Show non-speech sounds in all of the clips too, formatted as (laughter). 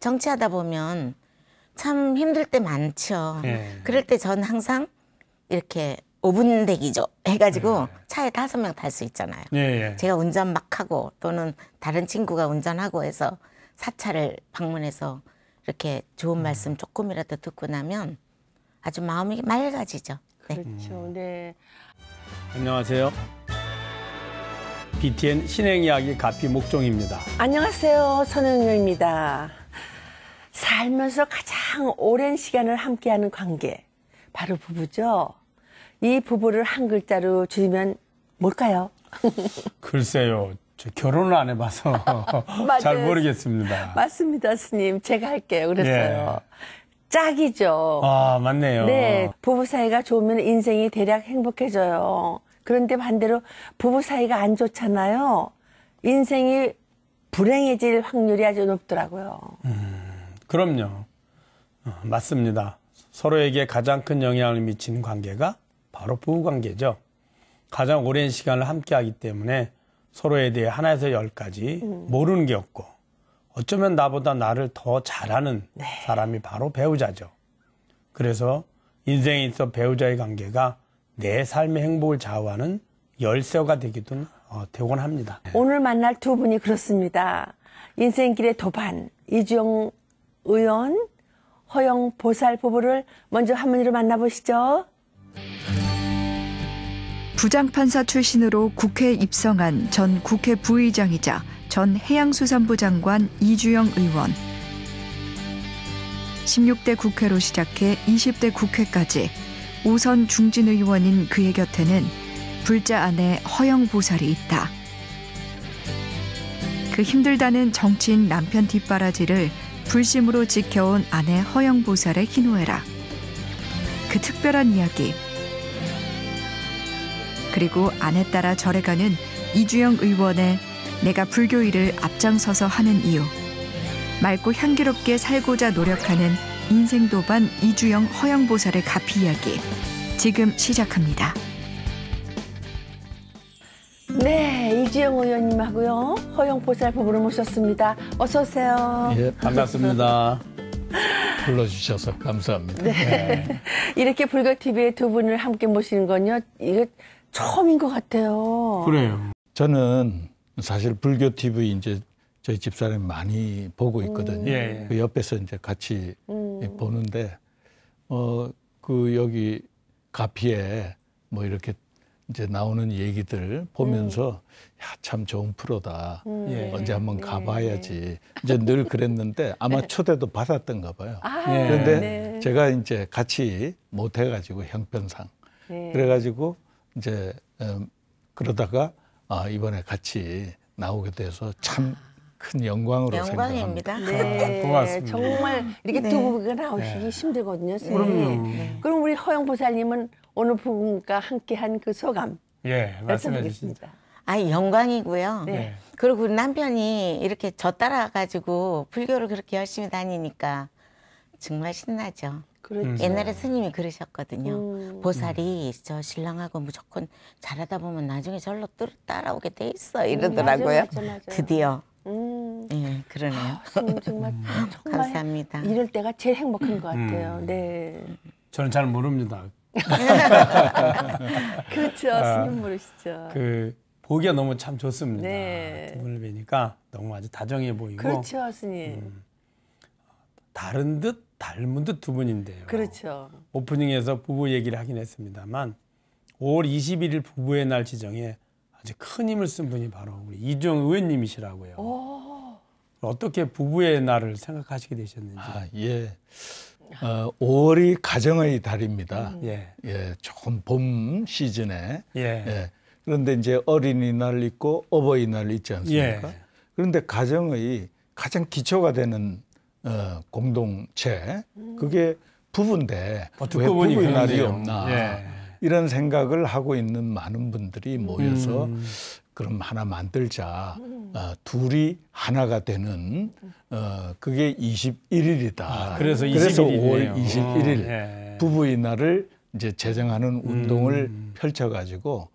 정치하다 보면 참 힘들 때 많죠. 예. 그럴 때 전 항상 이렇게 5분 대기죠 해가지고 예. 차에 다섯 명 탈 수 있잖아요. 예, 예. 제가 운전 막 하고 또는 다른 친구가 운전하고 해서 사찰을 방문해서 이렇게 좋은 음. 말씀 조금이라도 듣고 나면 아주 마음이 맑아지죠. 네. 그렇죠. 음. 네. 안녕하세요. BTN 신행 이야기 가피 목종입니다. 안녕하세요. 선영유입니다 살면서 가장 오랜 시간을 함께하는 관계, 바로 부부죠. 이 부부를 한 글자로 줄이면 뭘까요? (laughs) 글쎄요. 저 결혼을 안 해봐서 (laughs) 잘 모르겠습니다. 맞습니다, 스님. 제가 할게요. 그랬어요. 예. 짝이죠. 아, 맞네요. 네. 부부 사이가 좋으면 인생이 대략 행복해져요. 그런데 반대로 부부 사이가 안 좋잖아요. 인생이 불행해질 확률이 아주 높더라고요. 음. 그럼요. 어, 맞습니다. 서로에게 가장 큰 영향을 미치는 관계가 바로 부부 관계죠. 가장 오랜 시간을 함께 하기 때문에 서로에 대해 하나에서 열까지 음. 모르는 게 없고 어쩌면 나보다 나를 더 잘하는 네. 사람이 바로 배우자죠. 그래서 인생에 있어 배우자의 관계가 내 삶의 행복을 좌우하는 열쇠가 되기도 어, 되곤 합니다. 오늘 만날 두 분이 그렇습니다. 인생길의 도반 이주영 의원 허영 보살 부부를 먼저 한문으로 만나보시죠. 부장판사 출신으로 국회에 입성한 전 국회 부의장이자 전 해양수산부 장관 이주영 의원. 16대 국회로 시작해 20대 국회까지 오선 중진 의원인 그의 곁에는 불자 아내 허영 보살이 있다. 그 힘들다는 정치인 남편 뒷바라지를 불심으로 지켜온 아내 허영보살의 희노애락 그 특별한 이야기 그리고 아내 따라 절에 가는 이주영 의원의 내가 불교 일을 앞장서서 하는 이유 맑고 향기롭게 살고자 노력하는 인생도반 이주영 허영보살의 가피 이야기 지금 시작합니다. 네, 이지영 의원님하고요. 허영보살 부부를 모셨습니다. 어서 오세요. 예, 반갑습니다. (laughs) 불러주셔서 감사합니다. 네. 네. 이렇게 불가TV에 두 분을 함께 모시는 건요. 이게 처음인 것 같아요. 그래요. 저는 사실 불교TV 이제 저희 집사람이 많이 보고 있거든요. 음. 그 옆에서 이제 같이 음. 보는데, 어, 그 여기 가피에 뭐 이렇게 이제 나오는 얘기들 보면서 음. 야참 좋은 프로다 음. 예. 언제 한번 예. 가봐야지 이제 늘 그랬는데 아마 초대도 받았던가 봐요 아, 예. 그런데 네. 제가 이제 같이 못 해가지고 형편상 네. 그래가지고 이제 음, 그러다가 아, 이번에 같이 나오게 돼서 참큰 아. 영광으로 영광입니다. 생각합니다. 네, 고맙습니다. 정말 이렇게 네. 두 분이 나오시기 네. 힘들거든요. 선생님. 그럼요. 그럼 우리 허영 보살님은 오늘 부부가 함께한 그 소감 예, 말씀해 주시죠. 아, 영광이고요. 네. 예. 그리고 우리 남편이 이렇게 저 따라가지고 불교를 그렇게 열심히 다니니까 정말 신나죠. 그렇죠. 음. 옛날에 스님이 그러셨거든요. 음. 보살이 저 신랑하고 무조건 잘하다 보면 나중에 절로 따라오게 돼 있어 이러더라고요. 음, 맞아, 맞아, 맞아. 드디어. 음. 예, 그러네요. 아, 정말, 음. 정말 감사합니다. 이럴 때가 제일 행복한 것 같아요. 네. 저는 잘 모릅니다. (laughs) 그렇죠. 스님 아, 모르시죠. 그 보기가 너무 참 좋습니다. 네. 두 분을 뵈니까 너무 아주 다정해 보이고. 그렇죠, 스님. 음, 다른 듯 닮은 듯 두 분인데요. 그렇죠. 오프닝에서 부부 얘기를 하긴 했습니다만 5월 21일 부부의 날 지정에 아주 큰 힘을 쓴 분이 바로 우리 이종 의원님이시라고요. 오. 어떻게 부부의 날을 생각하시게 되셨는지. 아, 예. 어, 5월이 가정의 달입니다. 음. 예. 예, 조금 봄 시즌에. 예. 예. 그런데 이제 어린이날 있고 어버이날 있지 않습니까? 예. 그런데 가정의 가장 기초가 되는 어, 공동체 음. 그게 부부인데 어, 왜 부부의 날이 없나 예. 이런 생각을 하고 있는 많은 분들이 모여서 음. 그럼 하나 만들자. 어, 둘이 하나가 되는 어, 그게 21일이다. 아, 그래서, 그래서 5월 21일 오, 네. 부부의 날을 이제 제정하는 음. 운동을 음. 펼쳐가지고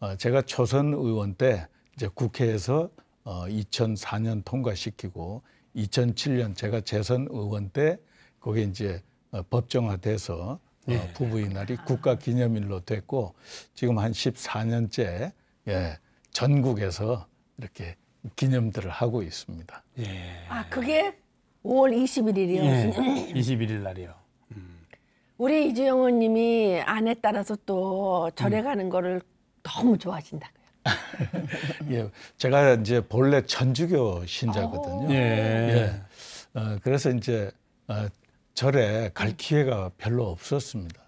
어, 제가 초선 의원 때 이제 국회에서 어, 2004년 통과시키고 2007년 제가 재선 의원 때 그게 이제 어, 법정화돼서 어, 예. 어, 부부의 날이 국가기념일로 됐고 지금 한 14년째 예. 전국에서 이렇게 기념들을 하고 있습니다. 예. 아 그게 5월 21일이요. 예. 21일 음. 날이요. 음. 우리 이주영원님이 아내 따라서 또 절에 음. 가는 거를 너무 좋아하신다고요. (laughs) 예, 제가 이제 본래 천주교 신자거든요. 예. 예. 어, 그래서 이제 어, 절에 갈 기회가 별로 없었습니다.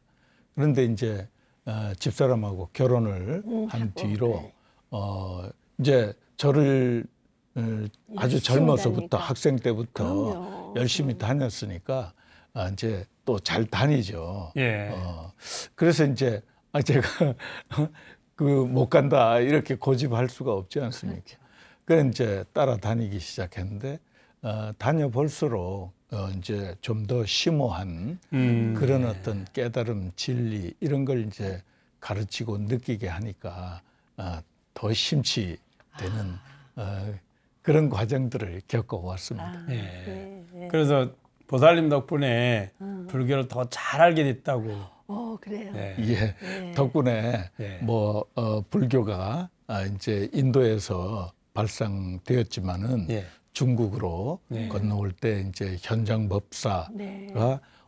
그런데 이제 어, 집사람하고 결혼을 음, 한 하고. 뒤로 네. 어, 이제 저를 어, 아주 젊어서부터 학생 때부터 그럼요. 열심히 네. 다녔으니까 아, 이제 또 잘 다니죠. 예. 어, 그래서 이제 아, 제가 (laughs) 그 못 간다 이렇게 고집할 수가 없지 않습니까? 그렇죠. 그래 이제 따라다니기 시작했는데 어, 다녀볼수록 어, 이제 좀 더 심오한 음, 그런 예. 어떤 깨달음, 진리 이런 걸 이제 가르치고 느끼게 하니까 어, 더 심취되는 아. 어, 그런 과정들을 겪어왔습니다. 아. 예. 네, 네. 그래서 보살님 덕분에 음. 불교를 더 잘 알게 됐다고. 어, 그래요. 네. 예. 덕분에 예. 뭐 어, 불교가 아, 이제 인도에서 발상되었지만은 중국으로 건너올 때 이제 현장 법사가 네.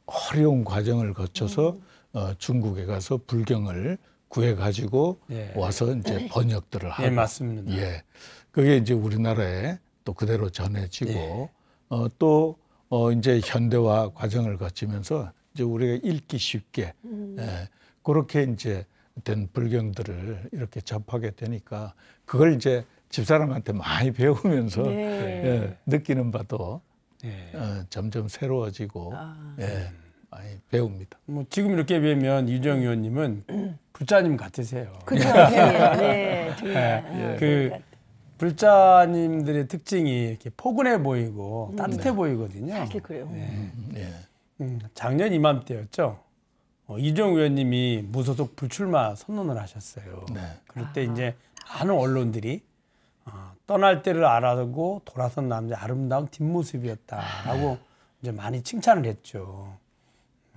어려운 과정을 거쳐서 음. 어, 중국에 가서 불경을 구해가지고 예. 와서 이제 네. 번역들을 예, 하고. 예, 맞습니다. 예. 그게 이제 우리나라에 또 그대로 전해지고, 예. 어, 또, 어, 이제 현대화 과정을 거치면서 이제 우리가 읽기 쉽게, 음. 예, 그렇게 이제 된 불경들을 이렇게 접하게 되니까 그걸 이제 집사람한테 많이 (laughs) 배우면서 예. 예, 느끼는 바도 예. 어, 점점 새로워지고, 아. 예. 음. 아이 배웁니다. 뭐 지금 이렇게 뵈면 유정 의원님은 (clears throat) 불자님 같으세요. 그렇죠. 네, 네, 네. 네 예, 아, 예. 그 불자님들의 특징이 이렇게 포근해 보이고 음. 따뜻해 네. 보이거든요. 사실 그래요. 네. 음, 작년 이맘때였죠. 어, 이종 의원님이 무소속 불출마 선언을 하셨어요. 네. 그럴 때 아. 이제 많은 언론들이 어, 떠날 때를 알아고 두 돌아선 남자 아름다운 뒷모습이었다라고 이제 많이 칭찬을 했죠.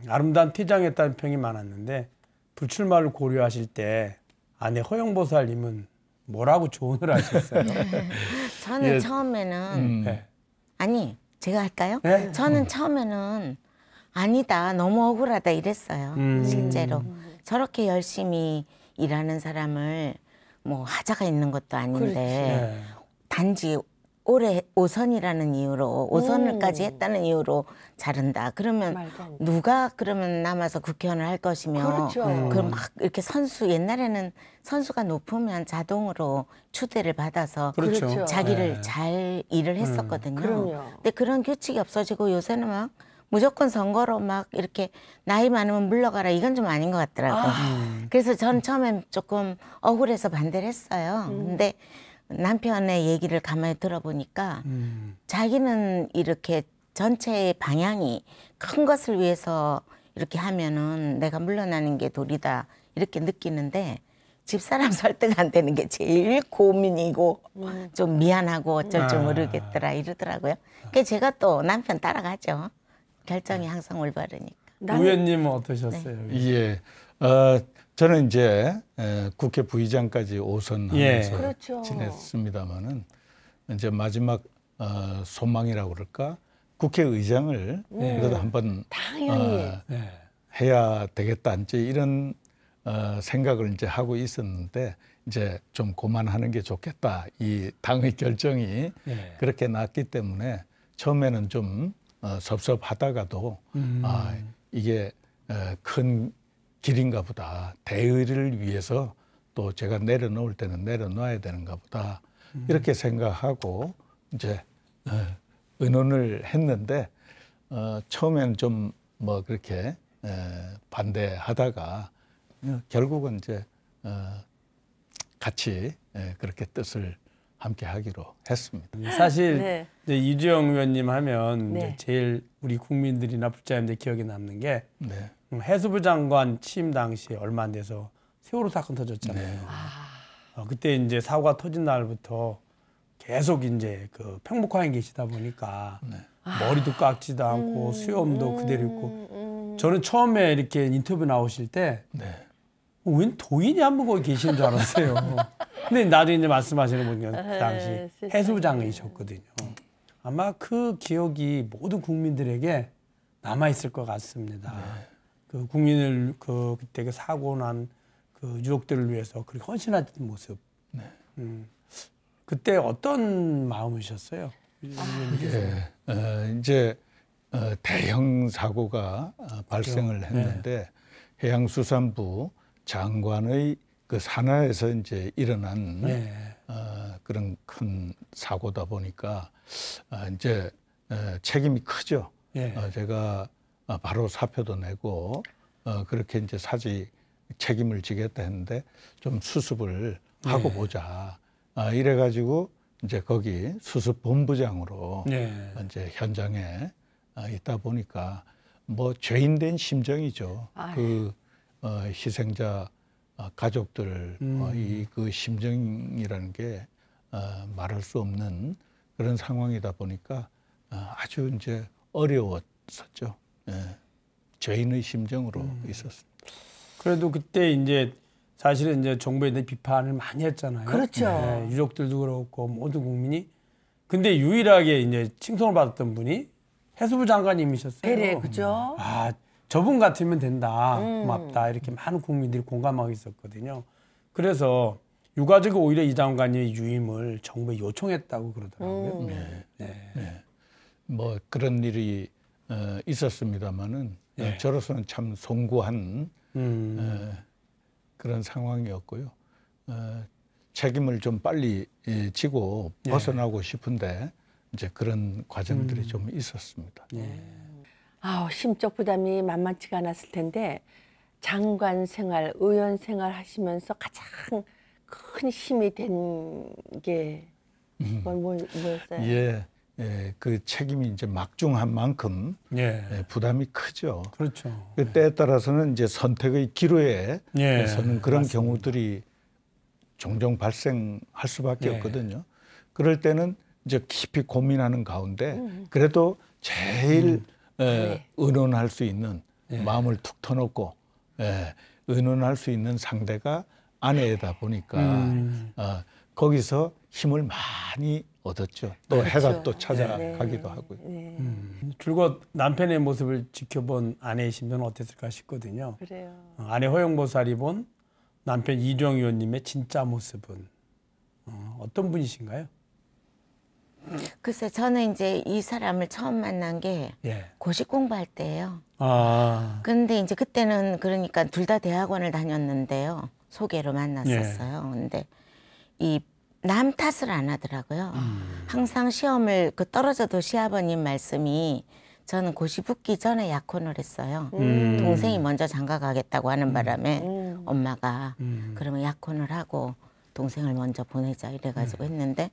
아름다운 퇴장했다는 평이 많았는데 불출마를 고려하실 때 아내 허영보살님은 뭐라고 조언을 하셨어요? (laughs) 네. 저는 예. 처음에는 음. 네. 아니 제가 할까요? 네? 저는 음. 처음에는 아니다 너무 억울하다 이랬어요 음. 실제로 저렇게 열심히 일하는 사람을 뭐 하자가 있는 것도 아닌데 그 단지 올해 5선이라는 이유로 5선을까지 했다는 이유로 자른다. 그러면 누가 그러면 남아서 국회의원을 할 것이며 그렇죠. 음. 그럼 막 이렇게 선수 옛날에는 선수가 높으면 자동으로 추대를 받아서 그렇죠. 그렇죠. 자기를 네. 잘 일을 음. 했었거든요. 음. 그럼요. 근데 그런 규칙이 없어지고 요새는 막 무조건 선거로 막 이렇게 나이 많으면 물러가라 이건 좀 아닌 것 같더라고요. 아. 그래서 전 처음엔 조금 억울해서 반대를 했어요. 음. 근데 남편의 얘기를 가만히 들어보니까 음. 자기는 이렇게 전체의 방향이 큰 것을 위해서 이렇게 하면은 내가 물러나는 게 도리다 이렇게 느끼는데 집사람 (laughs) 설득 안 되는 게 제일 고민이고 좀 미안하고 어쩔 줄 아. 모르겠더라 이러더라고요. 그 제가 또 남편 따라가죠. 결정이 항상 올바르니까. 우연님은 어떠셨어요? 네. 예. 어, 저는 이제 국회 부의장까지 예. 오선하면서 예. 그렇죠. 지냈습니다마는 이제 마지막 어, 소망이라고 그럴까 국회의장을 네. 그래도 한번 어, 네. 해야 되겠다 이제 이런 어, 생각을 이제 하고 있었는데 이제 좀 고만하는 게 좋겠다 이 당의 결정이 네. 그렇게 났기 때문에 처음에는 좀 어, 섭섭하다가도 음. 아, 이게 어, 큰 길인가 보다. 대의를 위해서 또 제가 내려놓을 때는 내려놔야 되는가 보다. 음. 이렇게 생각하고 이제 어, 의논을 했는데 어, 처음에는 좀뭐 그렇게 에, 어, 반대하다가 어, 결국은 이제 어, 같이 에, 예, 그렇게 뜻을 함께 하기로 했습니다. 음, 사실 네. 이제 이주영 의원님 하면 네. 제일 우리 국민들이나 불자님들 기억에 남는 게 네. 해수부 장관 취임 당시에 얼마 안 돼서 세월호 사건 터졌잖아요. 네. 아. 어, 그때 이제 사고가 터진 날부터 계속 이제 그평복항에 계시다 보니까 네. 머리도 아. 깎지도 않고 음, 수염도 그대로 있고 음, 음. 저는 처음에 이렇게 인터뷰 나오실 때웬 네. 뭐 도인이 한 분 거기 계신 줄 알았어요. (laughs) 근데 나중에 이제 말씀하시는 분이 그 당시 네, 해수부장이셨거든요. 아마 그 기억이 모든 국민들에게 남아 있을 것 같습니다. 네. 그 국민을 그 그때 사고 난 그 유족들을 위해서 그렇게 헌신하던 모습. 네. 음. 그때 어떤 마음이셨어요? 아. 예. 어, 이제 어, 대형 사고가 어, 그렇죠. 발생을 네. 했는데 네. 해양수산부 장관의 그 산하에서 이제 일어난 네. 어, 그런 큰 사고다 보니까 어, 이제 어, 책임이 크죠. 네. 어, 제가 어, 바로 사표도 내고 어, 그렇게 이제 사지 책임을 지겠다 했는데 좀 수습을 네. 하고 네. 보자. 아, 이래가지고 이제 거기 수습 본부장으로 네. 이제 현장에 아, 있다 보니까 뭐 죄인된 심정이죠. 아유. 그 어, 희생자 어, 가족들 어, 음. 어, 이그 심정이라는 게 어, 말할 수 없는 그런 상황이다 보니까 어, 아주 이제 어려웠었죠. 예, 죄인의 심정으로 음. 있었습니다. 그래도 그때 이제 사실은 이제 정부에 대한 비판을 많이 했잖아요. 그렇죠. 네, 유족들도 그렇고 모든 국민이. 근데 유일하게 이제 칭송을 받았던 분이 해수부 장관님이셨어요. 베레, 네, 네, 그죠? 아, 저분 같으면 된다. 음. 고맙다. 이렇게 많은 국민들이 공감하고 있었거든요. 그래서 유가족이 오히려 이 장관님의 유임을 정부에 요청했다고 그러더라고요. 음. 네. 네. 네. 뭐 그런 일이 어, 있었습니다만은 어, 예. 저로서는 참 송구한 음. 어, 그런 상황이었고요. 어, 책임을 좀 빨리 예, 지고 예. 벗어나고 예. 싶은데 이제 그런 과정들이 음. 좀 있었습니다. 아 심적 부담이 만만치가 않았을 텐데 장관 생활, 의원 생활 하시면서 가장 큰 힘이 된 게 뭘 음. 뭐, 뭐 였어요 예. 예, 그 책임이 이제 막중한 만큼 예. 예, 부담이 크죠. 그렇죠. 그 예. 때에 따라서는 이제 선택의 기로에서는 예. 그런 맞습니다. 경우들이 종종 발생할 수밖에 예. 없거든요. 그럴 때는 이제 깊이 고민하는 가운데 음, 음. 그래도 제일 음. 에, 네. 의논할 수 있는 마음을 툭 터놓고 에, 의논할 수 있는 상대가 아내다 보니까 음. 어, 거기서 힘을 많이 얻었죠. 또 그렇죠. 해가 또 찾아가기도 네, 네. 하고요. 네. 음. 음. 줄곧 남편의 모습을 지켜본 아내의 심정은 어땠을까 싶거든요. 그래요. 어, 아내 허영보살이 본 남편 이종 의원님의 진짜 모습은 어, 어떤 분이신가요? 글쎄 저는 이제 이 사람을 처음 만난 게 예. 고시 공부할 때예요. 아. 근데 이제 그때는 그러니까 둘 다 대학원을 다녔는데요. 소개로 만났었어요. 예. 근데 이남 탓을 안 하더라고요. 음. 항상 시험을 그 떨어져도 시아버님 말씀이 저는 고시 붙기 전에 약혼을 했어요. 음. 동생이 먼저 장가 가겠다고 하는 음. 바람에 음. 엄마가 음. 그러면 약혼을 하고 동생을 먼저 보내자 이래가지고 음. 했는데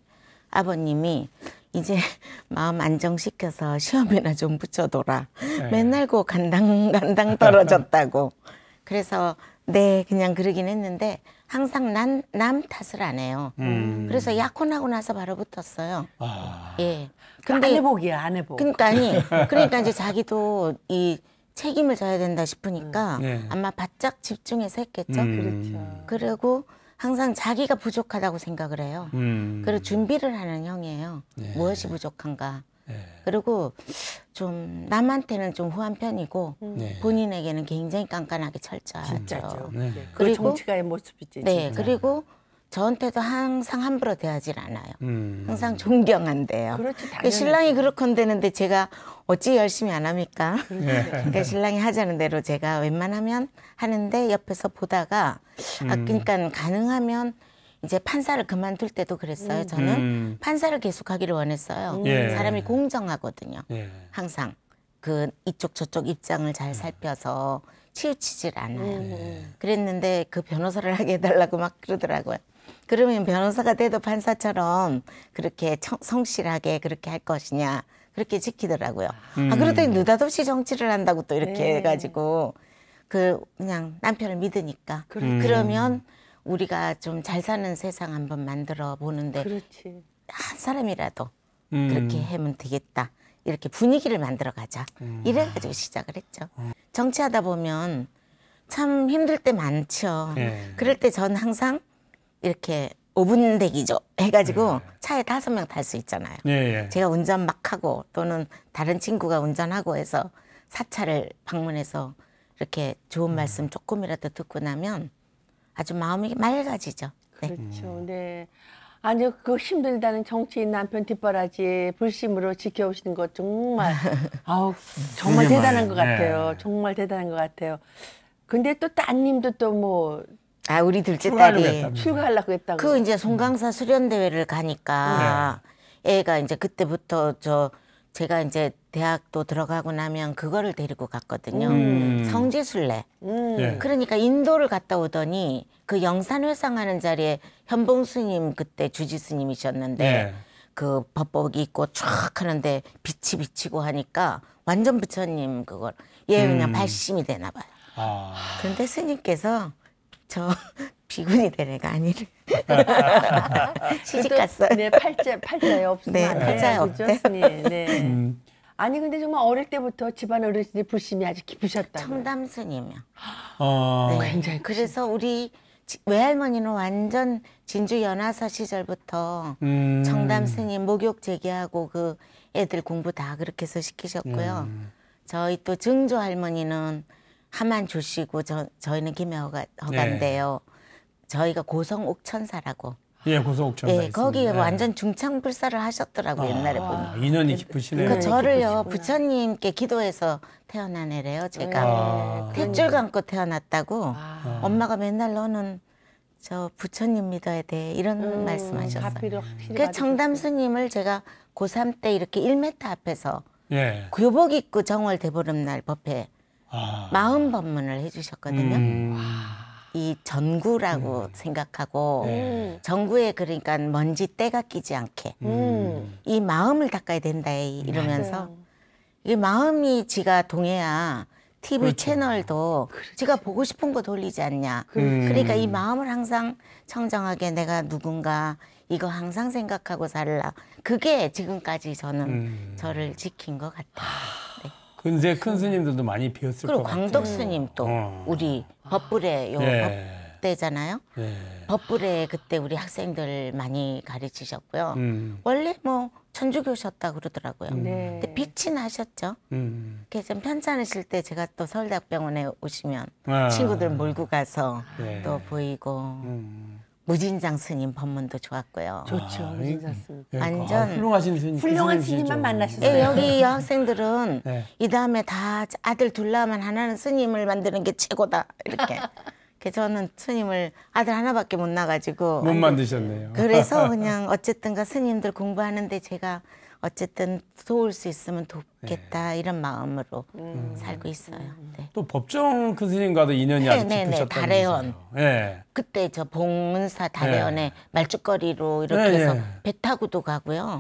아버님이 이제 (laughs) 마음 안정시켜서 시험이나 좀 붙여둬라. 네. 맨날 그 간당 간당 떨어졌다고. 그래서 네 그냥 그러긴 했는데 항상 난 남 탓을 안 해요. 음. 그래서 약혼하고 나서 바로 붙었어요. 아. 예. 근데 안 해보기야 안 해보. 그러니까 아니 (laughs) 그러니까 이제 자기도 이 책임을 져야 된다 싶으니까 음. 네. 아마 바짝 집중해서 했겠죠. 음. 그렇죠. 그리고 항상 자기가 부족하다고 생각을 해요. 음. 그리고 준비를 하는 형이에요. 네. 무엇이 부족한가. 예. 그리고 좀 남한테는 좀 후한 편이고 음. 네. 본인에게는 굉장히 깐깐하게 철저하죠. 네. 네. 그리고 정치가의 모습이지. 네, 진 그리고 저한테도 항상 함부로 대하지 않아요. 음. 항상 존경한대요. 그렇지, 신랑이 그렇건대는데 제가 어찌 열심히 안 합니까? (laughs) 네. 네. 그러니까 신랑이 하자는 대로 제가 웬만하면 하는데 옆에서 보다가 아, 음. 아, 그러니까 가능하면 이제 판사를 그만둘 때도 그랬어요. 음. 저는 음. 판사를 계속하기를 원했어요. 음. 음. 예. 사람이 공정하거든요. 예. 항상 그 이쪽 저쪽 입장을 잘 살펴서 치우치질 않아요. 예. 그랬는데 그 변호사를 하게 해달라고 막 그러더라고요. 그러면 변호사가 돼도 판사처럼 그렇게 성실하게 그렇게 할 것이냐 그렇게 지키더라고요. 아, 음. 아 그러더니 느닷없이 정치를 한다고 또 이렇게 네. 해가지고 그 그냥 남편을 믿으니까 그렇죠. 음. 그러면. 우리가 좀 잘 사는 세상 한번 만들어 보는데 그렇지. 한 사람이라도 음. 그렇게 하면 되겠다. 이렇게 분위기를 만들어 가자. 음. 이래가지고 시작을 했죠. 음. 정치하다 보면 참 힘들 때 많죠. 네. 그럴 때 전 항상 이렇게 5분 대기죠 해가지고 네. 차에 다섯 명 탈 수 있잖아요. 네. 예. 제가 운전 막 하고 또는 다른 친구가 운전하고 해서 사찰을 방문해서 이렇게 좋은 음. 말씀 조금이라도 듣고 나면 아주 마음이 맑아지죠. 네. 그렇죠. 네. 아니 요그 힘들다는 정치인 남편 뒷바라지 불심으로 지켜오시는 것 정말 (laughs) 아우 정말 대단한 것 네. 같아요. 네. 정말 대단한 것 같아요. 근데 또 따님도 또 뭐 아 우리 둘째 딸이 출가하려고 했다고. 그 이제 송강사 수련 대회를 가니까 네. 애가 이제 그때부터 저 제가 이제 대학도 들어가고 나면 그거를 데리고 갔거든요. 음. 성지순례. 음. 예. 그러니까 인도를 갔다 오더니 그 영산회상하는 자리에 현봉 스님 그때 주지 스님이셨는데 예. 네. 그 법복이 있고 촥 하는데 빛이 비치고 하니까 완전 부처님 그걸 얘 예, 그냥 음. 발심이 되나 봐요. 아. 그런데 스님께서 저 비군이 될 애가 아니래. (laughs) 시집 갔어요. 네, 팔자 팔자에 없으면 네, 팔자에 없죠. 네. 네. (laughs) 아니 근데 정말 어릴 때부터 집안 어르신들 불심이 아주 깊으셨다 청담 스님이요. 어. 네. 굉장히 그래서 우리 외할머니는 완전 진주 연화사 시절부터 음. 청담 스님 목욕 제기하고그 애들 공부 다 그렇게 해서 시키셨고요. 음. 저희 또 증조 할머니는 하만 주시고 저, 저희는 김해허가 허가인데요 네. 저희가 고성 옥천사라고 예, 고소옥천 예, 거기에 네. 완전 중창불사를 하셨더라고요, 아, 옛날에 아, 보니. 인연이 깊으시네요. 그 저를요, 부처님께 기도해서 태어난 애래요, 제가. 아, 탯줄 감고 태어났다고. 아. 엄마가 맨날 너는 저 부처님 믿어야 돼. 이런 음, 말씀하셨어요. 그 그러니까 청담스님을 제가 고3 때 이렇게 1m 앞에서 예. 교복 입고 정월 대보름날 법회 아. 마음 법문을 해주셨거든요. 음. 이 전구라고 음. 생각하고 네. 전구에 그러니까 먼지 때가 끼지 않게 음. 이 마음을 닦아야 된다 이러면서 음. 이 마음이 지가 동해야 TV 그렇죠. 채널도 그렇지. 지가 보고 싶은 거 돌리지 않냐. 그렇죠. 그러니까 이 음. 마음을 항상 청정하게 내가 누군가 이거 항상 생각하고 살라. 그게 지금까지 저는 음. 저를 지킨 것 같아요. 네. 근데큰 스님들도 많이 비었을 것 그리고 요 광덕 스님도 어. 우리 법불에 요 예. 법대잖아요. 예. 법불에 그때 우리 학생들 많이 가르치셨고요. 음. 원래 뭐 천주교셨다 그러더라고요. 음. 네. 근데 빛이 나셨죠. 음. 그래서 편찮으실 때 제가 또 서울대학병원에 오시면 아. 친구들 몰고 가서 네. 또 보이고. 음. 무진장 스님 법문도 좋았고요. 좋죠. 아, 무진장 예. 예, 완전 아, 훌륭하신 스님. 훌륭한 그 스님만 만나셨어요. 예, 여기 학생들은 네. 이 다음에 다 아들 둘 낳으면 하나는 스님을 만드는 게 최고다 이렇게. 저는 스님을 아들 하나밖에 못 나가지고 못 만드셨네요. 그래서 그냥 어쨌든가 스님들 공부하는데 제가 어쨌든 도울 수 있으면 돕겠다 네. 이런 마음으로 음. 살고 있어요. 음. 네. 또 법정 교수님과도 인연이 네, 아주 깊으셨다면서요. 달 네. 네. 예. 그때 저 봉은사 달해원의 예. 말죽거리로 이렇게 예, 해서 배 타고도 가고요.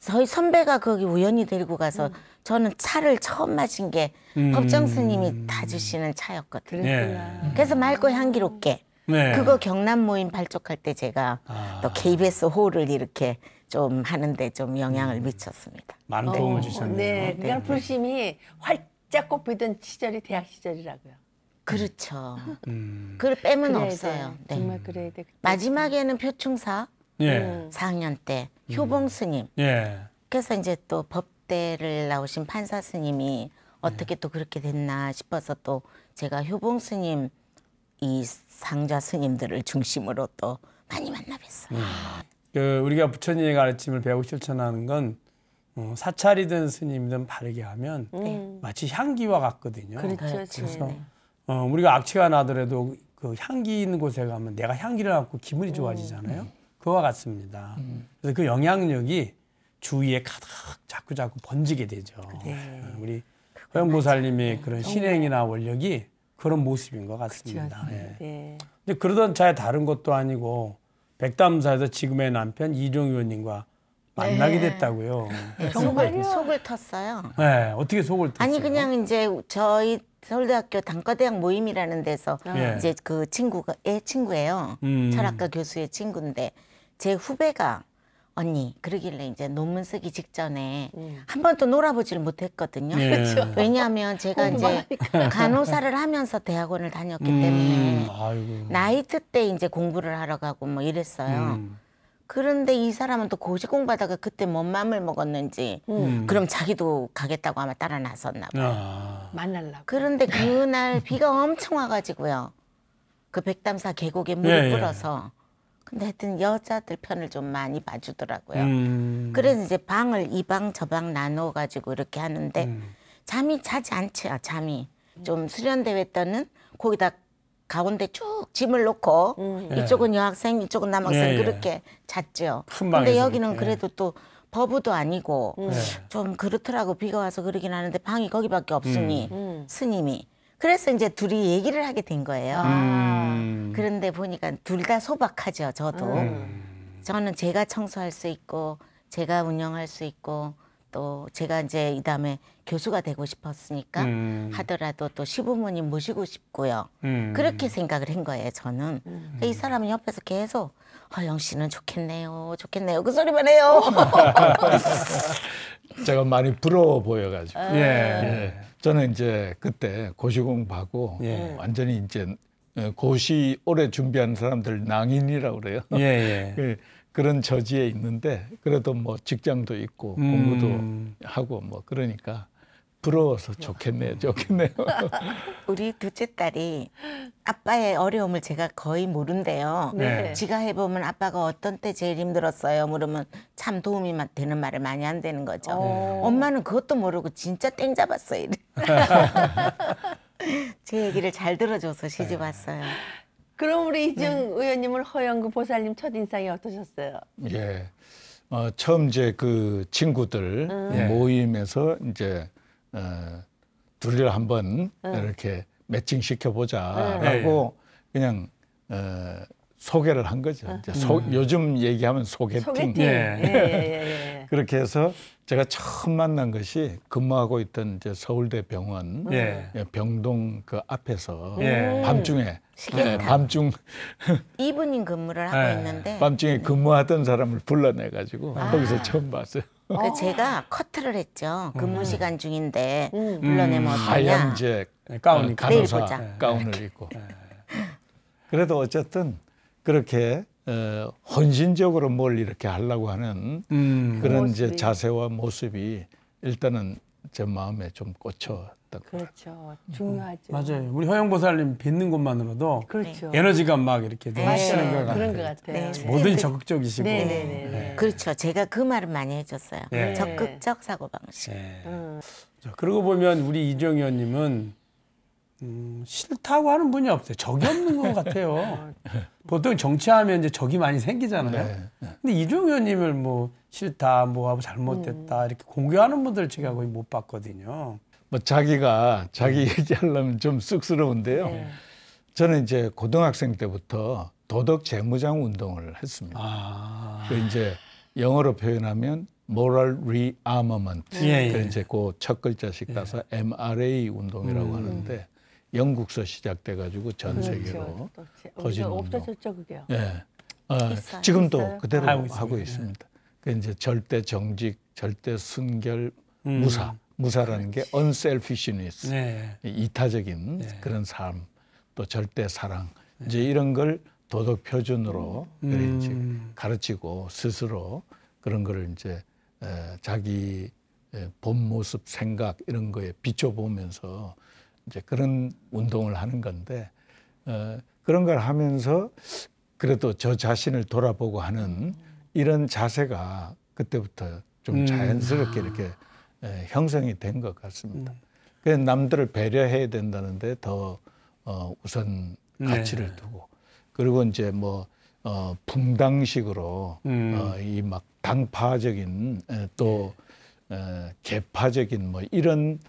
저희 선배가 거기 우연히 데리고 가서 음. 저는 차를 처음 마신 게 음. 법정 스님이 다 주시는 차였거든요. 네. 그래서 맑고 향기롭게 네. 그거 경남 모임 발족할 때 제가 아. 또 KBS 홀을 이렇게 좀 하는데 좀 영향을 음. 미쳤습니다. 많은 도움을 어, 주셨네요. 네. 네, 그냥 불심이 활짝 꽃피던 시절이 대학 시절이라고요. 그렇죠. 음. (laughs) 그걸 빼면 없어요. 네. 정말 그래야 돼. 마지막에는 표충사 예. 4학년 음. 때 음. 효봉 스님. 예. 그래서 이제 또 법대를 나오신 판사 스님이 어떻게 네. 또 그렇게 됐나 싶어서 또 제가 효봉 스님 이 상자 스님들을 중심으로 또 많이 만나뵀어요. 음. 그 우리가 부처님의 가르침을 배우고 실천하는 건 어, 사찰이든 스님이든 바르게 하면 음. 네. 마치 향기와 같거든요. 그렇죠. 그렇죠. 그래서 네. 어, 우리가 악취가 나더라도 그 향기 있는 곳에 가면 내가 향기를 갖고 기분이 음. 좋아지잖아요. 음. 그와 같습니다. 음. 그래서 그 영향력이 주위에 가득 자꾸 자꾸 번지게 되죠. 네. 우리 허영보살님의 그런 정 신행이나 원력이 그런 모습인 것 같습니다. 그렇죠. 예. 네. 근데 그러던 차에 다른 것도 아니고 백담사에서 지금의 남편 이종 의원님과 만나게 네. 됐다고요. 네, 정말 속을 텄어요. 네, 어떻게 속을 텄어요? 아니 그냥 이제 저희 서울대학교 단과대학 모임이라는 데서 아. 네. 이제 그 친구가 애 친구예요. 음. 철학과 교수의 친구인데 제 후배가 언니 그러길래 이제 논문 쓰기 직전에 음. 한 번도 놀아보질 못했거든요. 예. 그렇죠. 왜냐하면 제가 이제 간호사를 하면서 대학원을 다녔기 음. 때문에 아이고. 나이트 때 이제 공부를 하러 가고 뭐 이랬어요. 음. 그런데 이 사람은 또 고시 공부하다가 그때 뭔 맘을 먹었는지 음. 음. 그럼 자기도 가겠다고 아마 따라 나섰나 봐요. 아. 만날라. 그런데 그날 비가 엄청 와가지고요. 그 백담사 계곡에 예, 물을 예, 뿌려서. 예. 근데 하여튼 여자들 편을 좀 많이 봐주더라고요. 음. 그래서 이제 방을 이 방 저 방 나눠 가지고 이렇게 하는데 음. 잠이 자지 않죠. 잠이 좀 수련 대회 때는 거기다 가운데 쭉 짐을 놓고 음. 예. 이쪽은 예. 여학생 이쪽은 남학생 예, 예. 그렇게 잤죠. 근데 여기는 그래도 또 버부도 아니고 음. 좀 그렇더라고 비가 와서 그러긴 하는데 방이 거기밖에 없으니 음. 스님이 그래서 이제 둘이 얘기를 하게 된 거예요. 음. 그런데 보니까 둘 다 소박하죠, 저도. 음. 저는 제가 청소할 수 있고, 제가 운영할 수 있고, 또 제가 이제 이 다음에 교수가 되고 싶었으니까 음. 하더라도 또 시부모님 모시고 싶고요. 음. 그렇게 생각을 한 거예요, 저는. 음. 그러니까 이 사람은 옆에서 계속 허영 아, 씨는 좋겠네요, 좋겠네요. 그 소리만 해요. (laughs) 제가 많이 부러워 보여가지고. 예. 예. 저는 이제 그때 고시 공부하고 예. 완전히 이제 어, 고시 오래 준비한 사람들 낭인이라고 그래요. 예, 예. (laughs) 그, 그런 처지에 있는데 그래도 뭐 직장도 있고 음. 공부도 음. 하고 뭐 그러니까 부러워서 좋겠네요, 좋겠네요. (laughs) 우리 둘째 딸이 아빠의 어려움을 제가 거의 모른대요. 네. 지가 해보면 아빠가 어떤 때 제일 힘들었어요? 물으면 참 도움이 되는 말을 많이 안 되는 거죠. 오. 어. 엄마는 그것도 모르고 진짜 땡 잡았어요. 이래. (laughs) 제 얘기를 잘 들어줘서 시집 왔어요. 네. 그럼 우리 이중 네. 의원님을 허영구 보살님 첫 인상이 어떠셨어요? 예. 어, 처음 이제 그 친구들 음. 모임에서 이제 어, 둘을 한번 어. 네. 이렇게 매칭시켜 보자라고 네. 그냥 어, 소개를 한 거죠. 어. 이제 소, 음. 요즘 얘기하면 소개팅. 소개팅. 예. 예, 예, (laughs) 그렇게 해서 제가 처음 만난 것이 근무하고 있던 이제 서울대 병원 음. 병동 그 앞에서 밤중에 밤중 (laughs) 이분인 근무를 하고 있는데 밤중에 음. 근무하던 사람을 불러내 가지고 아. 거기서 처음 봤어요. 그 어. 제가 커트를 했죠. 근무 음. 시간 중인데 불러내면 음. 음, 어떠냐. 하얀색 네, 가운이 간호사 어, 가운을 네. 입고. 네. 그래도 어쨌든 그렇게 어, 헌신적으로 뭘 이렇게 하려고 하는 음. 그런 이제 모습이. 자세와 모습이 일단은 제 마음에 좀 꽂혀 딱. 그렇죠. 음. 중요하죠. 맞아요. 우리 허영보살님 뵙는 것만으로도 그렇죠. 네. 에너지가 막 이렇게 네. 넘치는 네. 것 같아요. 그런 것 같아요. 네. 뭐든 그 적극적이시고. 네. 그렇죠. 제가 그 말을 많이 해줬어요. 네. 적극적 사고방식. 네. 음. 자, 그러고 보면 우리 이정 의원님은 음, 싫다고 하는 분이 없어요. 적이 없는 것 같아요. (laughs) 보통 정치하면 이제 적이 많이 생기잖아요. 근데 이종 의원님을 뭐 싫다, 뭐 하고 잘못됐다 음. 이렇게 공개하는 분들 제가 거의 못 봤거든요. 뭐 자기가 자기 네. 얘기하려면 좀 쑥스러운데요. 네. 저는 이제 고등학생 때부터 도덕 재무장 운동을 했습니다. 아. 그 이제 영어로 표현하면 moral rearmament. 예, 예. 그 이제 그첫 글자씩 따서 예. MRA 운동이라고 음. 하는데 영국서 시작돼 가지고 전 그렇죠. 세계로 그렇죠. 퍼진 운동. 예. 네. 어, 있어요. 지금도 있어요? 그대로 하고 예. 있습니다. 네. 그 이제 절대 정직, 절대 순결, 음. 무사. 무사라는 게 unselfishness, 네. 이타적인 네. 그런 삶, 또 절대 사랑 네. 이제 이런 걸 도덕 표준으로 음. 그래 이제 가르치고 스스로 그런 거를 이제 에, 자기 에, 본 모습, 생각 이런 거에 비춰보면서 이제 그런 운동을 하는 건데 어, 그런 걸 하면서 그래도 저 자신을 돌아보고 하는 이런 자세가 그때부터 좀 음. 자연스럽게 음. 이렇게 예, 형성이 된 것 같습니다. 음. 그래 남들을 배려해야 된다는데 더 어, 우선 네. 가치를 네. 두고 그리고 이제 뭐 어, 붕당식으로 음. 어, 이막 당파적인 에, 예, 또 네. 어, 개파적인 뭐 이런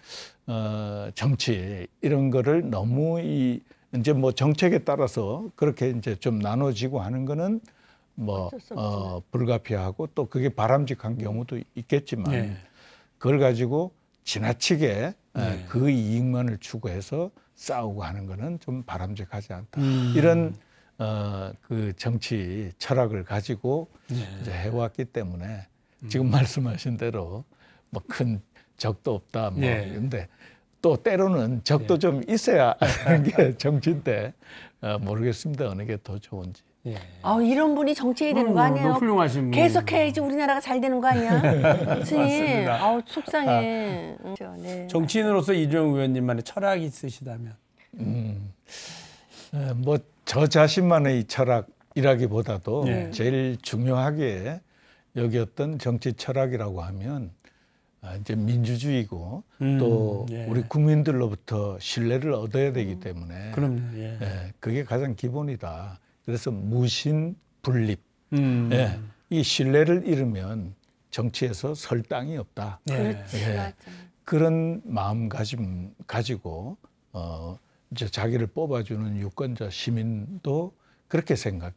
어, 정치 이런 거를 너무 이 이제 뭐 정책에 따라서 그렇게 이제 좀 나눠지고 하는 거는 뭐 어, 불가피하고 또 그게 바람직한 음. 경우도 있겠지만 네. 그걸 가지고 지나치게 예, 네. 그 이익만을 추구해서 싸우고 하는 거는 좀 바람직하지 않다. 음. 이런 어, 그 정치 철학을 가지고 네. 이제 해왔기 때문에 음. 지금 말씀하신 대로 뭐 큰 적도 없다 뭐 네. 예. 근데 또 때로는 적도 예. 좀 있어야 (laughs) 하는 게 정치인데 어, 모르겠습니다 어느 게 더 좋은지. 예. 아 이런 분이 정치해야 되는 거 어, 아니에요? 훌륭하신 분. 계속해야지 우리나라가 잘 되는 거 아니야? 스님, (laughs) 아우 속상해. 아, 음, 그렇죠. 네. 정치인으로서 이종 의원님만의 철학이 있으시다면? 음, 뭐 저 자신만의 철학이라기보다도 예. 제일 중요하게 여기었던 정치 철학이라고 하면 아, 이제 민주주의고 음, 또 예. 우리 국민들로부터 신뢰를 얻어야 되기 때문에 그럼 예. 예. 그게 가장 기본이다. 그래서 무신 분립. 음. 예. 이 신뢰를 잃으면 정치에서 설 땅이 없다. 네. 그렇죠. 예. 그런 마음가짐 가지고 어 이제 자기를 뽑아주는 유권자 시민도 그렇게 생각해.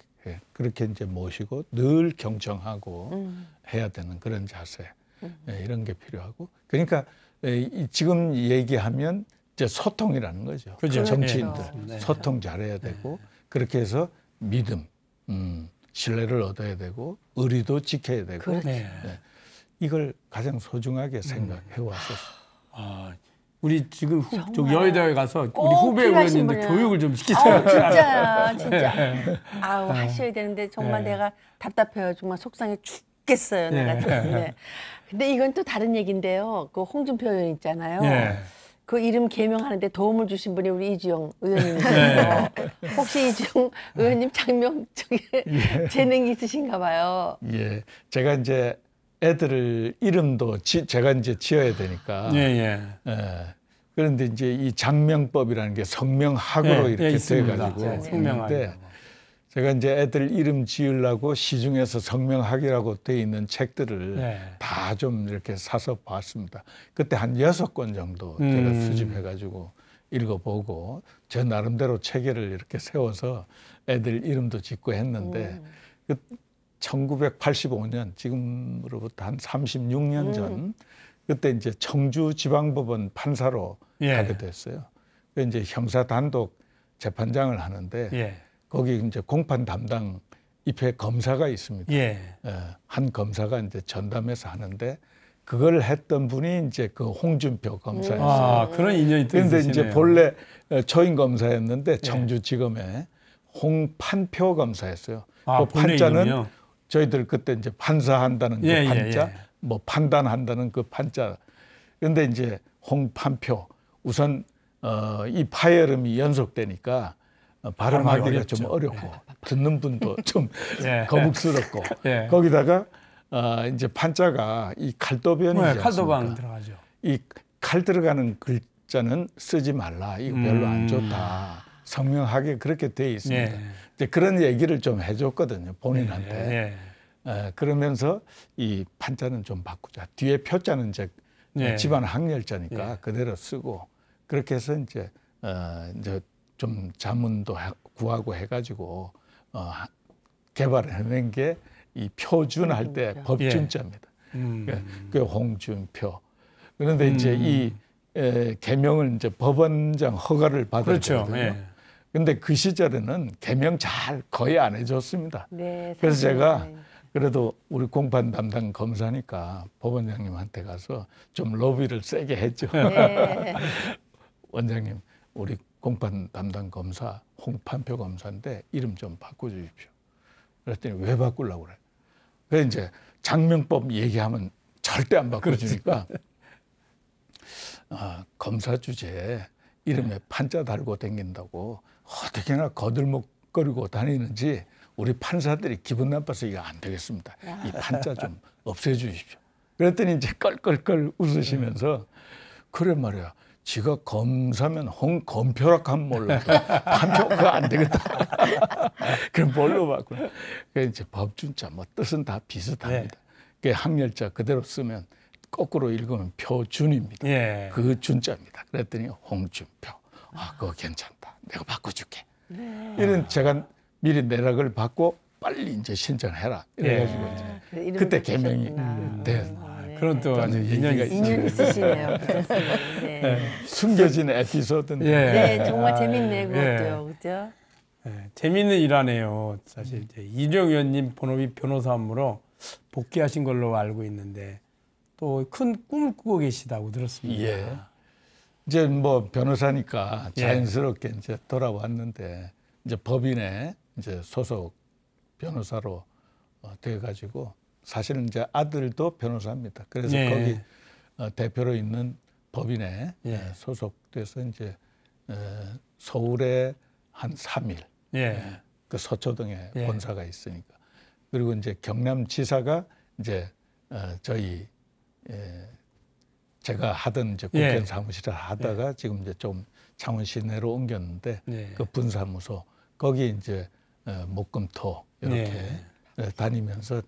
그렇게 이제 모시고 늘 경청하고 음. 해야 되는 그런 자세. 음. 예, 이런 게 필요하고. 그러니까 예, 지금 얘기하면 이제 소통이라는 거죠. 그렇죠. 정치인들 그렇죠. 네. 소통 잘해야 되고 네. 그렇게 해서 믿음, 음, 신뢰를 얻어야 되고 의리도 지켜야 되고 그렇죠. 네. 네. 이걸 가장 소중하게 음. 생각해 왔었어요. 아, 우리 지금 후, 저 여의도에 가서 우리 어, 후배 의원님들 교육을 좀 시키세요. 아우, 진짜 진짜. (laughs) 네. 아우 어. 하셔야 되는데 정말 네. 내가 답답해요. 정말 속상해 죽겠어요. 네. 내가 지 네. 근데 이건 또 다른 얘기인데요. 그 홍준표 의원 있잖아요. 네. 그 이름 개명하는데 도움을 주신 분이 우리 이지영 의원님이세요. 네. (laughs) 혹시 이지영 의원님 장명 쪽에 (laughs) 예. 재능이 있으신가 봐요. 예. 제가 이제 애들을 이름도 지, 제가 이제 지어야 되니까. 예, 예. 예. 그런데 이제 이 장명법이라는 게 성명학으로 예, 예 이렇게 예, 돼가지고 네, 성명학. 제가 이제 애들 이름 지으려고 시중에서 성명학이라고 돼 있는 책들을 네. 다좀 이렇게 사서 봤습니다. 그때 한 여섯 권 정도 제가 음. 수집해가지고 읽어보고 저 나름대로 체계를 이렇게 세워서 애들 이름도 짓고 했는데 음. 그 1985년 지금으로부터 한 36년 음. 전 그때 이제 청주지방법원 판사로 예. 가게 됐어요. 그 이제 형사 단독 재판장을 하는데 예. 거기 이제 공판 담당 입회 검사가 있습니다. 예. 예. 한 검사가 이제 전담해서 하는데 그걸 했던 분이 이제 그 홍준표 검사였어요. 아, 그런 인연이 있으시네요. 이제 본래 어, 초임 검사였는데 예. 청주지검에 홍판표 검사였어요. 아, 그 판자는 이름이요? 저희들 그때 이제 판사한다는 그 예, 예 판자, 예, 뭐 판단한다는 그 판자. 그런데 이제 홍판표 우선 어, 이 파열음이 연속되니까 어, 발음하기가 좀 어렵고 예. 듣는 분도 (laughs) 좀 예, 예. 거북스럽고 예. 거기다가 어, 이제 판자가 이 칼도변이지 네, 예, 칼도방 들어가죠. 이 칼 들어가는 글자는 쓰지 말라. 이거 음. 별로 안 좋다. 성명하게 그렇게 돼 있습니다. 예. 이제 그런 얘기를 좀 해줬거든요 본인한테. 예. 에, 어, 그러면서 이 판자는 좀 바꾸자. 뒤에 표자는 이제 집안 학렬자니까 그대로 쓰고 그렇게 해서 이제 어, 이제 좀 자문도 구하고 해가지고 어, 개발해낸 게 이 표준할 때 법준자입니다. 예. 그러니까 음. 그, 그 홍준표. 그런데 음. 이제 이 에, 개명을 이제 법원장 허가를 받아야 그렇죠. 되거든요. 예. 근데 그 시절에는 개명 잘 거의 안 해줬습니다. 네, 그래서 제가 네. 그래도 우리 공판 담당 검사니까 법원장님한테 가서 좀 로비를 세게 했죠. 네. (laughs) 원장님, 우리 공판 담당 검사 홍판표 검사인데 이름 좀 바꿔주십시오. 그랬더니 왜 바꾸려고 그래? 그래 이제 장명법 얘기하면 절대 안 바꿔주니까 아, 검사 주제에 이름에 네. 판자 달고 댕긴다고 어떻게나 거들먹거리고 다니는지 우리 판사들이 기분 나빠서 이거 안 되겠습니다. 이 판자 좀 없애주십시오. 그랬더니 이제 껄껄껄 웃으시면서 네. 그래 말이야. 지가 검사면 홍검표라하면 몰라. 한표 (laughs) 그거 안 되겠다. (laughs) 그럼 뭘로 바꾸나. 그러 이제 법준자 뭐 뜻은 다 비슷합니다. 네. 그학렬자 그대로 쓰면 거꾸로 읽으면 표준입니다. 예. 그 준자입니다. 그랬더니 홍준표. 아, 그거 괜찮다. 내가 바꿔줄게. 네. 이런 제가 미리 내락을 받고 빨리 이제 신청해라. 이래가지고 예. 이제 네, 그때 개명이 됐습니 그런 또 아주 인연이 인연 있으시네요. 네. 네. 숨겨진 에피소드인데. 예. 네, 정말 재밌네 그것도요, 아, 예. 그죠? 네, 재밌는 일하네요. 사실 이제 이정 의원님 본업이 변호사 업무로 복귀하신 걸로 알고 있는데 또 큰 꿈을 꾸고 계시다고 들었습니다. 예. 이제 뭐 변호사니까 예. 자연스럽게 예. 이제 돌아왔는데 이제 법인에 이제 소속 변호사로 어, 돼가지고 사실은 이제 아들도 변호사입니다. 그래서 예. 거기 어, 대표로 있는 법인에 예. 어, 소속돼서 이제 에, 어, 서울에 한 3일 예. 예. 그 서초동에 예. 본사가 있으니까 그리고 이제 경남지사가 이제 어, 저희 에, 예, 제가 하던 이제 국회의원 사무실을 하다가 지금 이제 좀 창원 시내로 옮겼는데 그 분사무소 거기 이제 어, 목금토 이렇게 다니면서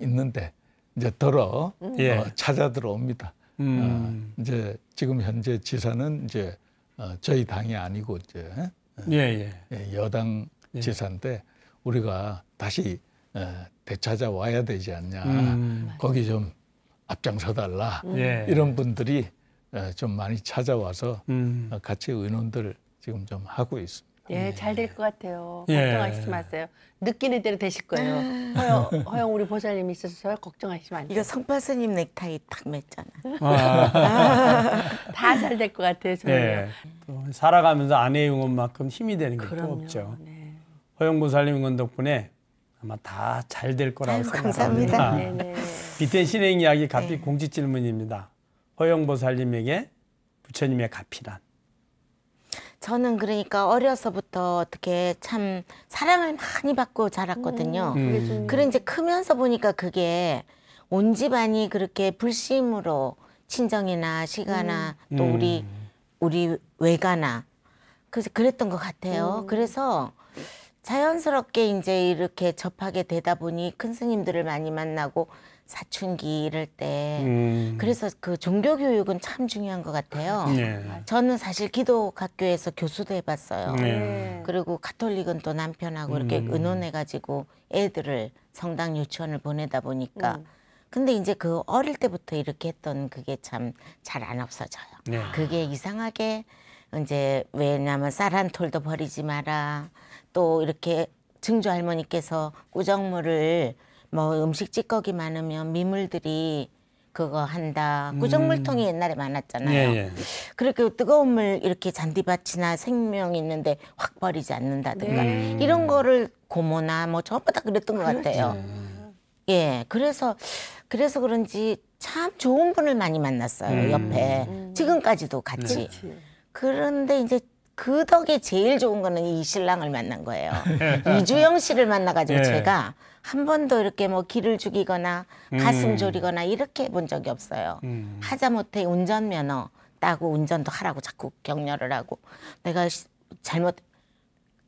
있는데 이제 덜어 음. 예. 어, 찾아 들어옵니다. 음. 어, 이제 지금 현재 지사는 이제 어, 저희 당이 아니고 이제 어, 예, 예, 예. 여당 예. 지사인데 우리가 다시 어, 되찾아 와야 되지 않냐. 음. 거기 좀 앞장서 달라. 음. 예. 이런 분들이 어, 좀 많이 찾아와서 음. 어, 같이 의논들 지금 좀 하고 있습니다. 예, 네. 잘 될 것 같아요. 예. 걱정하시지 마세요. 느끼는 대로 되실 거예요. 아. 허영, 허영 우리 보살님이 있어서 걱정하시면 안 돼요. 이거 성파스님 넥타이 딱 맸잖아. 아. (laughs) 다 잘 될 것 같아요, 저는요. 예. 또 살아가면서 아내의 응원만큼 힘이 되는 게또 없죠. 네. 허영 보살님 응원 덕분에 아마 다 잘 될 거라고 아유, 생각합니다. 감 비텐 신행 이야기 갑비 네. 공지 질문입니다. 허영 보살님에게 부처님의 가피란? 저는 그러니까 어려서부터 어떻게 참 사랑을 많이 받고 자랐거든요. 음. 음. 그런 이제 크면서 보니까 그게 온 집안이 그렇게 불심으로 친정이나 시가나 음. 또 음. 우리 우리 외가나 그래서 그랬던 것 같아요. 음. 그래서 자연스럽게 이제 이렇게 접하게 되다 보니 큰 스님들을 많이 만나고 사춘기 를때 음. 그래서 그 종교 교육은 참 중요한 것 같아요. 네. 저는 사실 기독학교에서 교수도 해봤어요. 네. 그리고 가톨릭은 또 남편하고 음. 이렇게 의논해가지고 애들을 성당 유치원을 보내다 보니까 음. 근데 이제 그 어릴 때부터 이렇게 했던 그게 참 잘 안 없어져요. 네. 그게 이상하게 이제 왜냐면 하쌀한 톨도 버리지 마라. 또 이렇게 증조 할머니께서 꾸정물을 뭐 음식 찌꺼기 많으면 미물들이 그거 한다. 음. 구정물통이 음. 옛날에 많았잖아요. 예, 예. 그렇게 뜨거운 물 이렇게 잔디밭이나 생명 있는데 확 버리지 않는다든가 네. 이런 거를 고모나 뭐 전부 다 그랬던 것 그렇죠. 같아요. 예, 그래서 그래서 그런지 참 좋은 분을 많이 만났어요. 음. 옆에 음. 지금까지도 같이. 그렇지. 그런데 이제 그 덕에 제일 좋은 거는 이 신랑을 만난 거예요. (laughs) 이주영 씨를 만나가지고 예. 제가 한 번도 이렇게 뭐 길을 죽이거나 음. 가슴 졸이거나 이렇게 해본 적이 없어요. 음. 하자못해 운전면허 따고 운전도 하라고 자꾸 격려를 하고 내가 잘못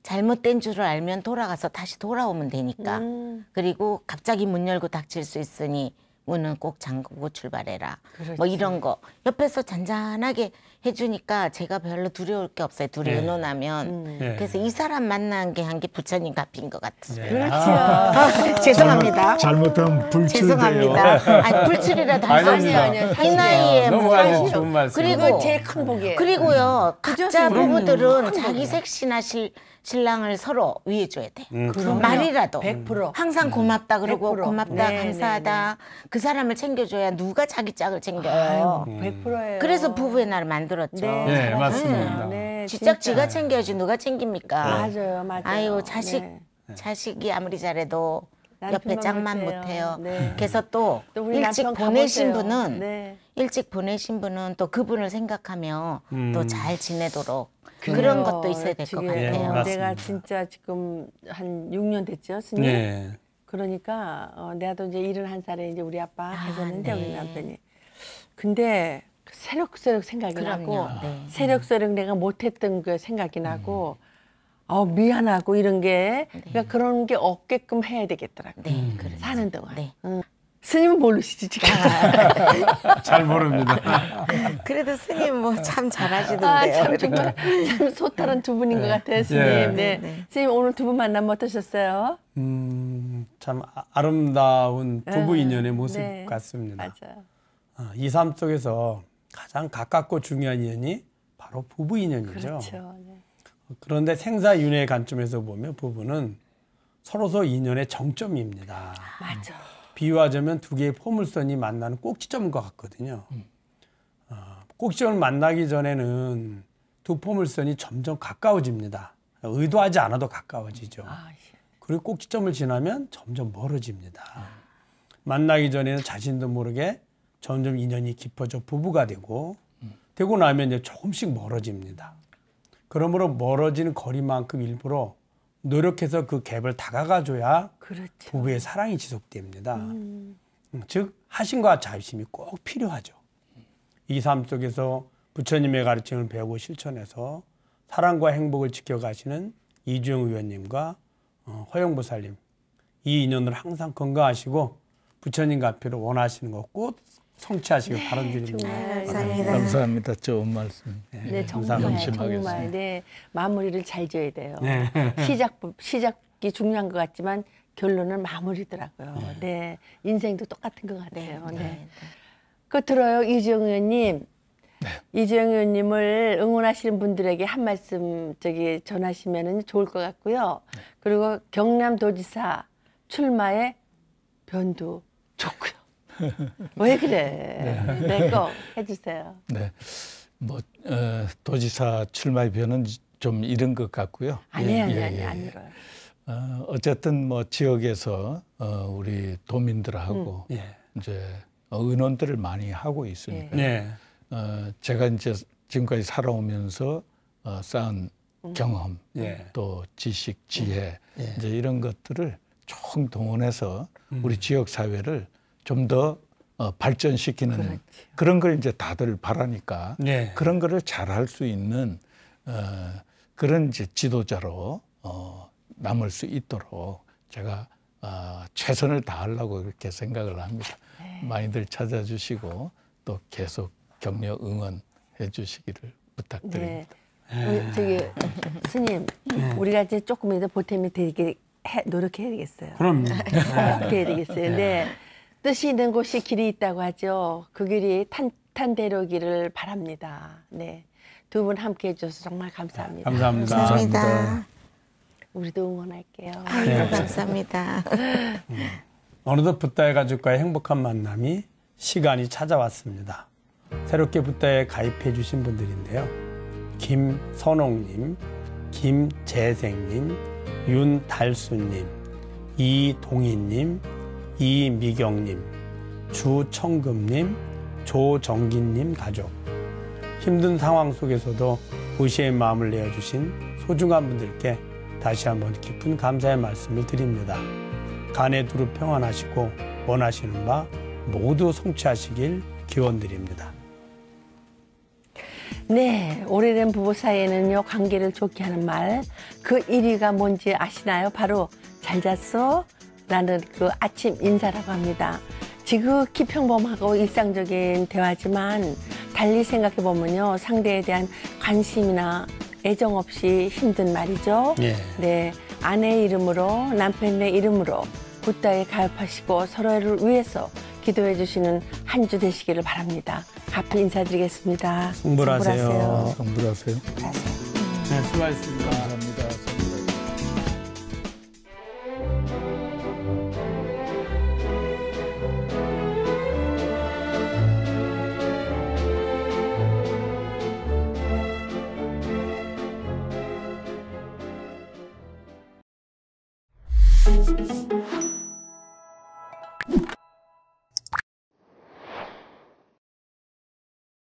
잘못된 줄을 알면 돌아가서 다시 돌아오면 되니까 음. 그리고 갑자기 문 열고 닥칠 수 있으니 문은 꼭 잠그고 출발해라 뭐 그렇지. 뭐 이런 거 옆에서 잔잔하게 해주니까 제가 별로 두려울 게 없어요. 둘이 네. 의논하면. 음. 네. 그래서 이 사람 만난 게 한 게 부처님 값인 것 같아요. 네. 예. 그렇죠. 아, (laughs) 죄송합니다. 잘못하면 불출 죄송합니다. (laughs) 아니, 불출이라도 할수 없어요. 이 나이에 무 뭐, 좋은 그리고 제일 큰 복이에요. 그리고요. 음. 각자 부부들은 자기 섹시나 실 신랑을 서로 위해줘야 돼. 음. 말이라도. 100%. 항상 고맙다 그러고 100%. 고맙다 네, 네 감사하다. 네, 네. 그 사람을 챙겨줘야 누가 자기 짝을 챙겨요. 아유, 100%예요. 그래서 부부의 날을 만만 들었죠. 네, 네 맞습니다. 네, 네 직접 지가 챙겨야지 누가 챙깁니까? 네. 맞아요, 맞아요. 아유 자식 네. 자식이 아무리 잘해도 옆에 짝만 못해요. 네. 그래서 또, 또 일찍 보내신 분은 네. 일찍 보내신 분은 또 그분을 생각하며 음. 또잘 지내도록 그런 것도 있어야 될 것 같아요. 네, 내가 진짜 지금 한 6년 됐죠, 스님. 그러니까 어, 내가 또 이제 71살에 이제 우리 아빠 아, 셨는데 우리 남편이. 근데 새록새록 생각이 그럼요. 나고 네. 새록새록 내가 못했던 그 생각이 음. 나고 어, 미안하고 이런 게 그러니까 그런 게 없게끔 해야 되겠더라고요. 네, 음. 그렇죠. 사는 동안. 네. 응. 스님은 모르시지 지금. 아. (laughs) 잘 모릅니다. (laughs) 그래도 스님 뭐 참 잘하시던데요. 아, 참 정말 참 소탈한 두 분인 네. 것 같아요, 스님. 예. 네. 네. 스님 오늘 두 분 만나면 어떠셨어요? 음, 참 아, 아름다운 부부 아, 인연의 모습 같습니다. 맞아요. 이삶 속에서 가장 가깝고 중요한 인연이 바로 부부 인연이죠. 그렇죠. 네. 그런데 생사윤회의 관점에서 보면 부부는 서로서 인연의 정점입니다. 맞아. 비유하자면 두 개의 포물선이 만나는 꼭지점과 같거든요. 음. 어, 꼭지점을 만나기 전에는 두 포물선이 점점 가까워집니다. 의도하지 않아도 가까워지죠. 아, 그리고 꼭지점을 지나면 점점 멀어집니다. 아. 만나기 전에는 자신도 모르게 점점 인연이 깊어져 부부가 되고 되고 나면 이제 조금씩 멀어집니다. 그러므로 멀어지는 거리만큼 일부러 노력해서 그 갭을 다가가줘야 그렇죠. 부부의 사랑이 지속됩니다. 음. 음 즉 하신과 자비심이 꼭 필요하죠. 이 삶 속에서 부처님의 가르침을 배우고 실천해서 사랑과 행복을 지켜가시는 이주영 의원님과 어, 허영보살님 이인연으 항상 건강하시고 부처님과 앞으 원하시는 것꼭 성취하시길 네, 바란 주님입니다. 네, 감사합니다. 감사합니다. 좋은 말씀. 네, 네 정말 정말 네 마무리를 잘 지어야 돼요. 네. 시작 시작이 중요한 것 같지만 결론은 마무리더라고요. 네, 네 인생도 똑같은 것 같아요. 네. 끝으로요 네. 그 이지영 의원님. 네. 이지영 의원님을 응원하시는 분들에게 한 말씀 저기 전하시면 좋을 것 같고요. 그리고 경남도지사 출마의 변도 좋고요. (laughs) 왜 그래? 네. 내거 해주세요. 네, 뭐 어, 도지사 출마의 변은 좀 이른 것 같고요. 아니에요, 아니, 예, 아니, 예, 안 예. 이어요 어, 어쨌든 뭐 지역에서 어, 우리 도민들하고 음. 예. 이제 의논들을 많이 하고 있으니까 네. 어, 제가 이제 지금까지 살아오면서 어, 쌓은 음. 경험 예. 또 지식 지혜 예. 이제 이런 것들을 총 동원해서 음. 우리 지역 사회를 좀더 어, 발전시키는 그렇죠. 그런 걸 이제 다들 바라니까 네. 그런 거를 잘 할 수 있는 어, 그런 이제 지도자로 어, 남을 수 있도록 제가 어, 최선을 다하려고 이렇게 생각을 합니다. 네. 많이들 찾아주시고 또 계속 격려 응원해 주시기를 부탁드립니다. 네. 저기 스님, 네. 우리가 이제 조금 이제 보탬이 되게 해, 노력해야 되겠어요. 그럼요. 노해야 (laughs) 되겠어요. 네. 네. 뜻이 있는 곳이 길이 있다고 하죠. 그 길이 탄, 탄대로기를 바랍니다. 네. 두 분 함께 해주셔서 정말 감사합니다. 네, 감사합니다. 감사합니다. 감사합니다. 우리도 응원할게요. 아유, 네. 감사합니다. (laughs) 음. 어느덧 붓다의 가족과의 행복한 만남이 시간이 찾아왔습니다. 새롭게 붓다에 가입해 주신 분들인데요. 김선홍님, 김재생님, 윤달수님, 이동희님, 이미경님, 주청금님, 조정기님 가족. 힘든 상황 속에서도 보시의 마음을 내어주신 소중한 분들께 다시 한번 깊은 감사의 말씀을 드립니다. 간에 두루 평안하시고 원하시는 바 모두 성취하시길 기원드립니다. 네, 오래된 부부 사이에는요 관계를 좋게 하는 말그 1위가 뭔지 아시나요? 바로 잘 잤어, 라는 그 아침 인사라고 합니다. 지극히 평범하고 일상적인 대화지만 달리 생각해 보면요 상대에 대한 관심이나 애정 없이 힘든 말이죠. 예. 네 아내 이름으로 남편의 이름으로 굿다에 가입하시고 서로를 위해서 기도해 주시는 한 주 되시기를 바랍니다. 가피 인사드리겠습니다. 승부하세요. 승부하세요. 승부하세요. 네, 수고하셨습니다. 감사합니다.